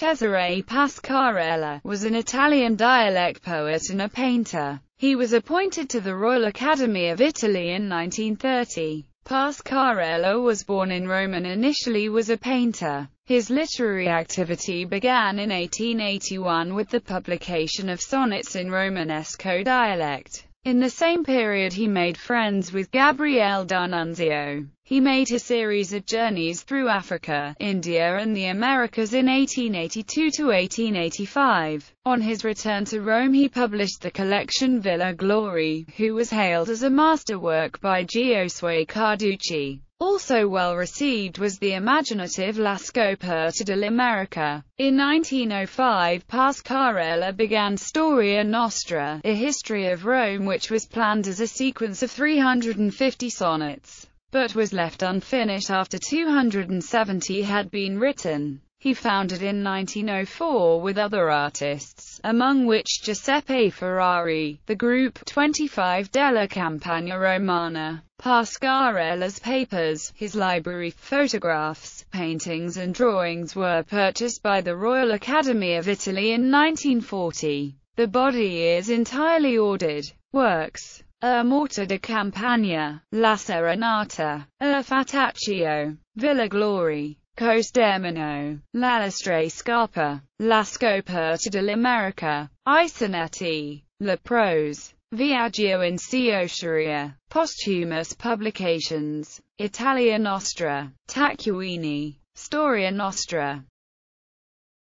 Cesare Pascarella, was an Italian dialect poet and a painter. He was appointed to the Royal Academy of Italy in 1930. Pascarella was born in Rome and initially was a painter. His literary activity began in 1881 with the publication of sonnets in Romanesco dialect. In the same period he made friends with Gabriele D'Annunzio. He made his series of journeys through Africa, India and the Americas in 1882-1885. On his return to Rome he published the collection Villa Glory, who was hailed as a masterwork by Giosuè Carducci. Also well received was the imaginative Lascopper to l'America. In 1905 Pasquarella began Storia Nostra, a history of Rome which was planned as a sequence of 350 sonnets, but was left unfinished after 270 had been written. He founded in 1904 with other artists, among which Giuseppe Ferrari, the group 25 della Campagna Romana. Pascarella's papers, his library, photographs, paintings and drawings were purchased by the Royal Academy of Italy in 1940. The body is entirely ordered. Works A Morta de Campagna, La Serenata, Il Fataccio, Villa Glory, Costermino, La L'Alastre Scarpa, La Scoperta dell'America, Isonetti, La Prose, Viaggio in Sciosceria. Posthumous publications. Italia Nostra. Tacuini, Storia Nostra.